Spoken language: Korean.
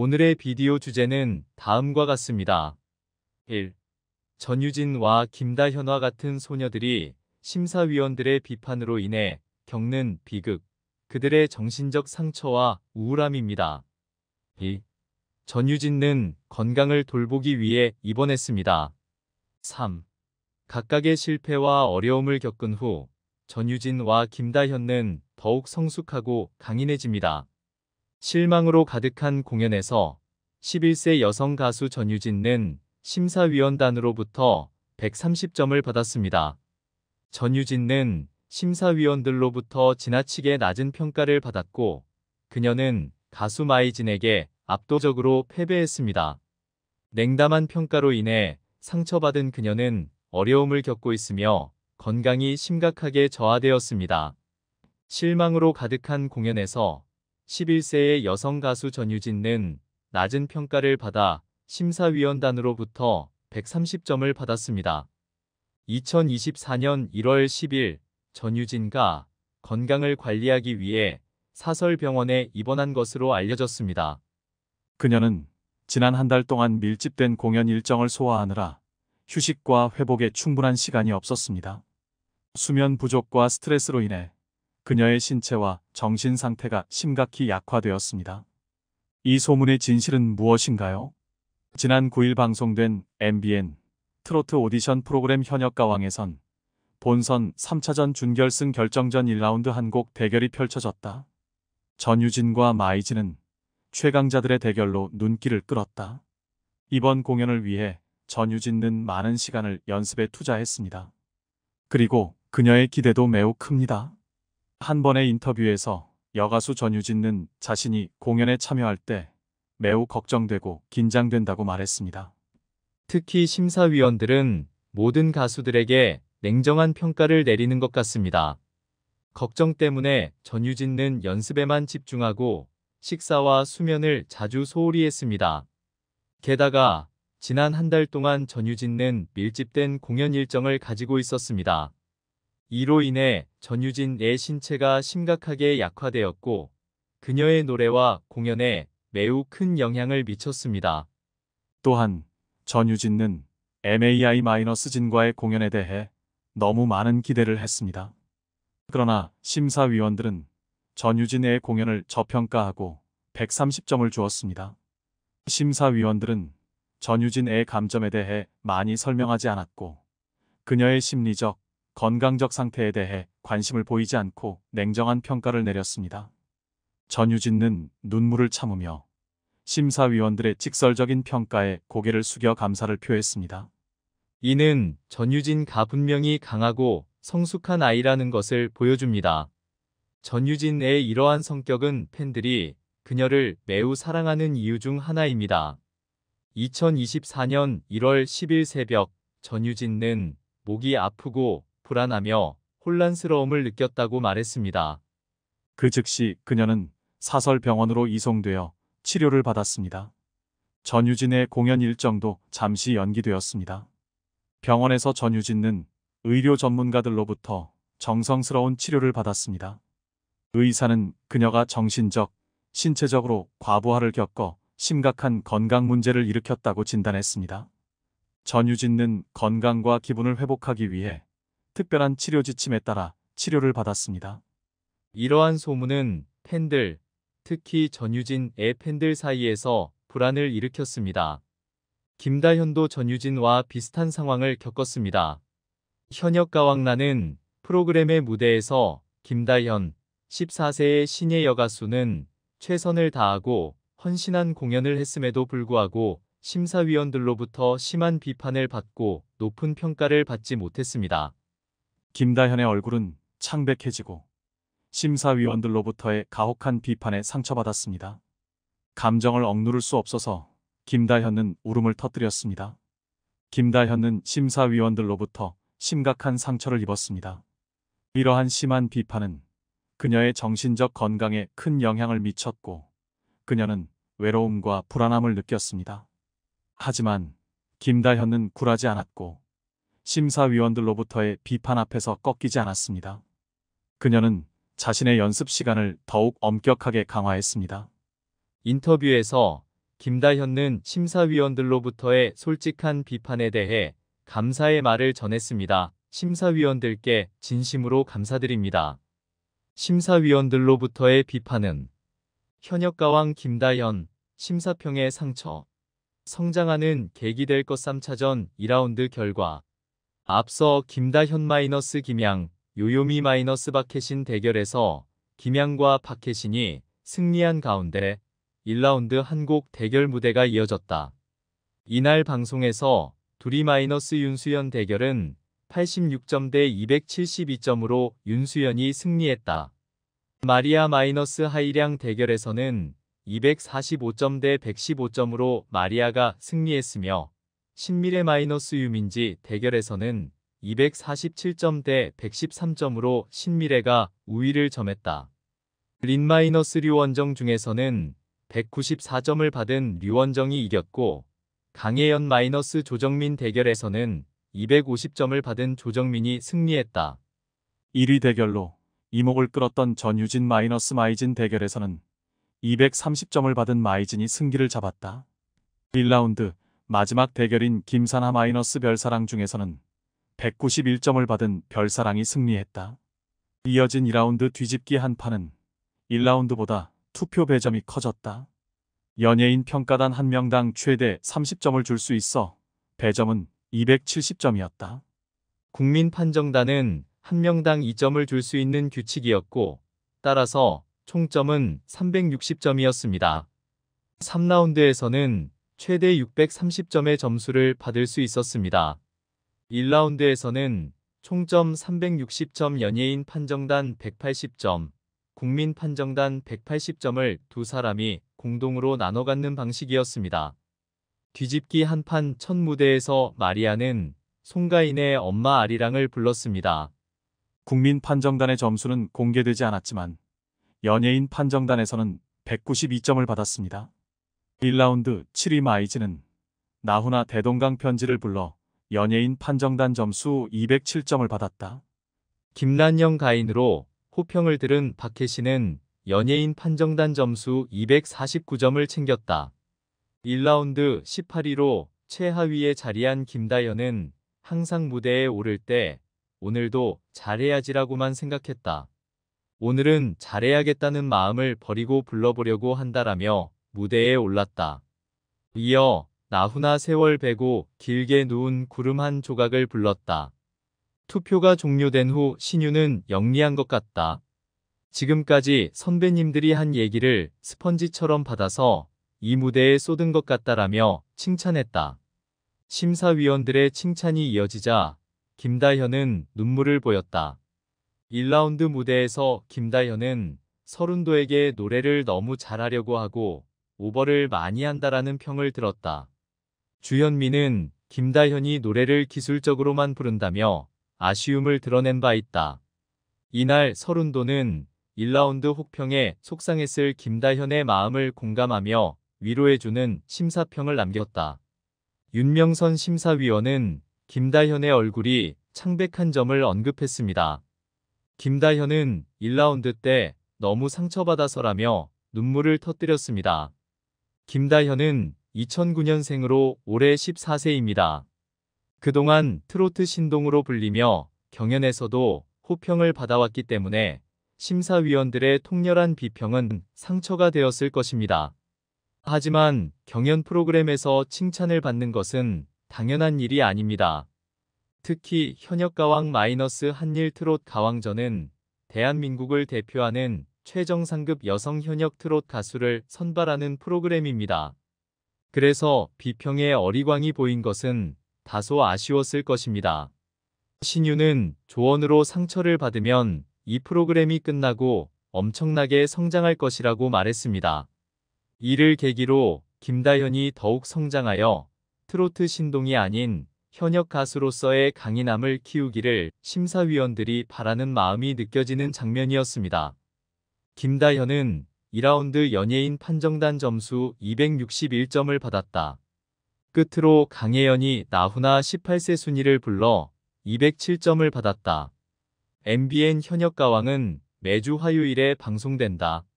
오늘의 비디오 주제는 다음과 같습니다. 1. 전유진과김다현화 같은 소녀들이 심사위원들의 비판으로 인해 겪는 비극, 그들의 정신적 상처와 우울함입니다. 2. 전유진은 건강을 돌보기 위해 입원했습니다. 3. 각각의 실패와 어려움을 겪은 후 전유진과 김다현은 더욱 성숙하고 강인해집니다. 실망으로 가득한 공연에서 11세 여성 가수 전유진은 심사위원단으로부터 130점을 받았습니다. 전유진은 심사위원들로부터 지나치게 낮은 평가를 받았고 그녀는 가수 마이진에게 압도적으로 패배했습니다. 냉담한 평가로 인해 상처받은 그녀는 어려움을 겪고 있으며 건강이 심각하게 저하되었습니다. 실망으로 가득한 공연에서 11세의 여성 가수 전유진은 낮은 평가를 받아 심사위원단으로부터 130점을 받았습니다. 2024년 1월 10일 전유진과 건강을 관리하기 위해 사설병원에 입원한 것으로 알려졌습니다. 그녀는 지난 한 달 동안 밀집된 공연 일정을 소화하느라 휴식과 회복에 충분한 시간이 없었습니다. 수면 부족과 스트레스로 인해 그녀의 신체와 정신 상태가 심각히 약화되었습니다. 이 소문의 진실은 무엇인가요? 지난 9일 방송된 MBN 트로트 오디션 프로그램 현역가왕에선 본선 3차전 준결승 결정전 1라운드 한 곡 대결이 펼쳐졌다. 전유진과 마이진은 최강자들의 대결로 눈길을 끌었다. 이번 공연을 위해 전유진은 많은 시간을 연습에 투자했습니다. 그리고 그녀의 기대도 매우 큽니다. 한 번의 인터뷰에서 여가수 전유진은 자신이 공연에 참여할 때 매우 걱정되고 긴장된다고 말했습니다. 특히 심사위원들은 모든 가수들에게 냉정한 평가를 내리는 것 같습니다. 걱정 때문에 전유진은 연습에만 집중하고 식사와 수면을 자주 소홀히 했습니다. 게다가 지난 한 달 동안 전유진은 밀집된 공연 일정을 가지고 있었습니다. 이로 인해 전유진의 신체가 심각하게 약화되었고 그녀의 노래와 공연에 매우 큰 영향을 미쳤습니다. 또한 전유진은 MAI-진과의 마이너스 공연에 대해 너무 많은 기대를 했습니다. 그러나 심사위원들은 전유진의 공연을 저평가하고 130점을 주었습니다. 심사위원들은 전유진의 감점에 대해 많이 설명하지 않았고 그녀의 심리적, 건강적 상태에 대해 관심을 보이지 않고 냉정한 평가를 내렸습니다. 전유진은 눈물을 참으며 심사위원들의 직설적인 평가에 고개를 숙여 감사를 표했습니다. 이는 전유진가 분명히 강하고 성숙한 아이라는 것을 보여줍니다. 전유진의 이러한 성격은 팬들이 그녀를 매우 사랑하는 이유 중 하나입니다. 2024년 1월 10일 새벽 전유진은 목이 아프고 불안하며 혼란스러움을 느꼈다고 말했습니다. 그 즉시 그녀는 사설병원으로 이송되어 치료를 받았습니다. 전유진의 공연 일정도 잠시 연기되었습니다. 병원에서 전유진은 의료 전문가들로부터 정성스러운 치료를 받았습니다. 의사는 그녀가 정신적, 신체적으로 과부하를 겪어 심각한 건강 문제를 일으켰다고 진단했습니다. 전유진은 건강과 기분을 회복하기 위해 특별한 치료 지침에 따라 치료를 받았습니다. 이러한 소문은 팬들, 특히 전유진의 팬들 사이에서 불안을 일으켰습니다. 김다현도 전유진과 비슷한 상황을 겪었습니다. 현역 가왕란는 프로그램의 무대에서 김다현 14세의 신예 여가수는 최선을 다하고 헌신한 공연을 했음에도 불구하고 심사위원들로부터 심한 비판을 받고 높은 평가를 받지 못했습니다. 김다현의 얼굴은 창백해지고 심사위원들로부터의 가혹한 비판에 상처받았습니다. 감정을 억누를 수 없어서 김다현은 울음을 터뜨렸습니다. 김다현은 심사위원들로부터 심각한 상처를 입었습니다. 이러한 심한 비판은 그녀의 정신적 건강에 큰 영향을 미쳤고 그녀는 외로움과 불안함을 느꼈습니다. 하지만 김다현은 굴하지 않았고 심사위원들로부터의 비판 앞에서 꺾이지 않았습니다. 그녀는 자신의 연습 시간을 더욱 엄격하게 강화했습니다. 인터뷰에서 김다현은 심사위원들로부터의 솔직한 비판에 대해 감사의 말을 전했습니다. 심사위원들께 진심으로 감사드립니다. 심사위원들로부터의 비판은 현역가왕 김다현, 심사평의 상처, 성장하는 계기될 것 3차전 2라운드 결과 앞서 김다현 마이너스 김양, 요요미 마이너스 박혜신 대결에서 김양과 박혜신이 승리한 가운데 1라운드 한국 대결 무대가 이어졌다. 이날 방송에서 둘이 마이너스 윤수연 대결은 86점대 272점으로 윤수연이 승리했다. 마리아 마이너스 하이량 대결에서는 245점대 115점으로 마리아가 승리했으며 신미래 마이너스 유민지 대결에서는 247점 대 113점으로 신미래가 우위를 점했다. 린 마이너스 류원정 중에서는 194점을 받은 류원정이 이겼고 강혜연 마이너스 조정민 대결에서는 250점을 받은 조정민이 승리했다. 1위 대결로 이목을 끌었던 전유진 마이너스 마이진 대결에서는 230점을 받은 마이진이 승기를 잡았다. 1라운드 마지막 대결인 김산하 마이너스 별사랑 중에서는 191점을 받은 별사랑이 승리했다. 이어진 2라운드 뒤집기 한판은 1라운드보다 투표 배점이 커졌다. 연예인 평가단 한 명당 최대 30점을 줄 수 있어 배점은 270점이었다. 국민 판정단은 한 명당 2점을 줄 수 있는 규칙이었고 따라서 총점은 360점이었습니다. 3라운드에서는 최대 630점의 점수를 받을 수 있었습니다. 1라운드에서는 총점 360점 연예인 판정단 180점, 국민 판정단 180점을 두 사람이 공동으로 나눠 갖는 방식이었습니다. 뒤집기 한 판 첫 무대에서 마리아는 송가인의 엄마 아리랑을 불렀습니다. 국민 판정단의 점수는 공개되지 않았지만 연예인 판정단에서는 192점을 받았습니다. 1라운드 7위 마이즈는 나훈아 대동강 편지를 불러 연예인 판정단 점수 207점을 받았다. 김란영 가인으로 호평을 들은 박해신은 연예인 판정단 점수 249점을 챙겼다. 1라운드 18위로 최하위에 자리한 김다연은 항상 무대에 오를 때 오늘도 잘해야지라고만 생각했다. 오늘은 잘해야겠다는 마음을 버리고 불러보려고 한다라며 무대에 올랐다. 이어 나훈아 세월 배고 길게 누운 구름 한 조각을 불렀다. 투표가 종료된 후 신유는 영리한 것 같다. 지금까지 선배님들이 한 얘기를 스펀지처럼 받아서 이 무대에 쏟은 것 같다라며 칭찬했다. 심사위원들의 칭찬이 이어지자 김다현은 눈물을 보였다. 1라운드 무대에서 김다현은 서른도에게 노래를 너무 잘하려고 하고 오버를 많이 한다라는 평을 들었다. 주현미는 김다현이 노래를 기술적으로만 부른다며 아쉬움을 드러낸 바 있다. 이날 서른도는 1라운드 혹평에 속상했을 김다현의 마음을 공감하며 위로해주는 심사평을 남겼다. 윤명선 심사위원은 김다현의 얼굴이 창백한 점을 언급했습니다. 김다현은 1라운드 때 너무 상처받아서라며 눈물을 터뜨렸습니다. 김다현은 2009년생으로 올해 14세입니다. 그동안 트로트 신동으로 불리며 경연에서도 호평을 받아왔기 때문에 심사위원들의 통렬한 비평은 상처가 되었을 것입니다. 하지만 경연 프로그램에서 칭찬을 받는 것은 당연한 일이 아닙니다. 특히 현역 가왕 마이너스 한일 트롯 가왕전은 대한민국을 대표하는 최정상급 여성 현역 트롯 가수를 선발하는 프로그램입니다. 그래서 비평의 어리광이 보인 것은 다소 아쉬웠을 것입니다. 신유는 조언으로 상처를 받으면 이 프로그램이 끝나고 엄청나게 성장할 것이라고 말했습니다. 이를 계기로 김다현이 더욱 성장하여 트로트 신동이 아닌 현역 가수로서의 강인함을 키우기를 심사위원들이 바라는 마음이 느껴지는 장면이었습니다. 김다현은 2라운드 연예인 판정단 점수 261점을 받았다. 끝으로 강혜연이 나훈아 18세 순위를 불러 207점을 받았다. MBN 현역 가왕은 매주 화요일에 방송된다.